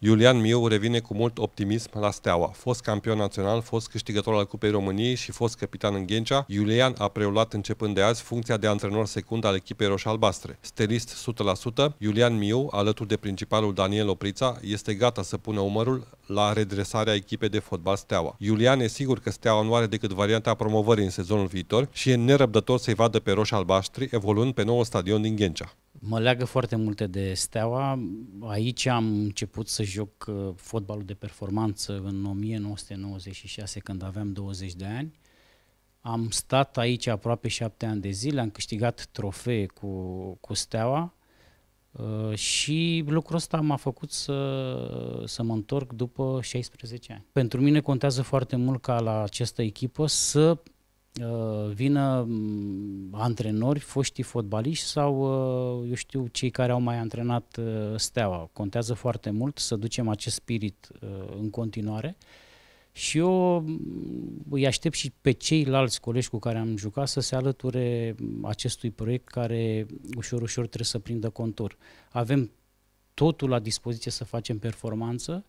Iulian Miu revine cu mult optimism la Steaua. Fost campion național, fost câștigător al Cupei României și fost capitan în Ghencea, Iulian a preluat începând de azi funcția de antrenor secund al echipei roșalbastre. Stelist 100%, Iulian Miu, alături de principalul Daniel Oprița, este gata să pună umărul la redresarea echipei de fotbal Steaua. Iulian e sigur că Steaua nu are decât varianta promovării în sezonul viitor și e nerăbdător să-i vadă pe roșalbastri evoluând pe nouă stadion din Ghencea. Mă leagă foarte multe de Steaua. Aici am început să joc uh, fotbalul de performanță în 1996, când aveam 20 de ani. Am stat aici aproape șapte ani de zile, am câștigat trofee cu, cu Steaua uh, și lucrul ăsta m-a făcut să, să mă întorc după 16 ani. Pentru mine contează foarte mult ca la această echipă să Uh, vină mm, antrenori, foștii fotbaliști sau, uh, eu știu, cei care au mai antrenat uh, steaua. Contează foarte mult să ducem acest spirit în continuare și eu mm, îi aștept și pe ceilalți colegi cu care am jucat să se alăture mm, acestui proiect care ușor, ușor trebuie să prindă contur. Avem totul la dispoziție să facem performanță,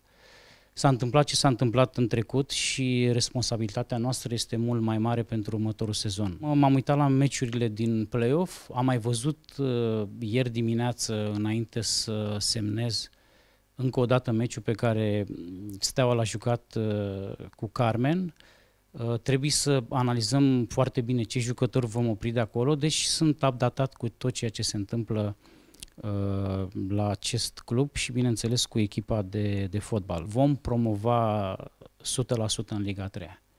S-a întâmplat ce s-a întâmplat în trecut și responsabilitatea noastră este mult mai mare pentru următorul sezon. M-am uitat la meciurile din play-off, am mai văzut uh, ieri dimineață, înainte să semnez, încă o dată meciul pe care Steaua l-a jucat uh, cu Carmen. Uh, trebuie să analizăm foarte bine ce jucători vom opri de acolo, deci sunt updatat cu tot ceea ce se întâmplă uh, Uh, la acest club și bineînțeles cu echipa de, de fotbal. Vom promova 100% în Liga 3.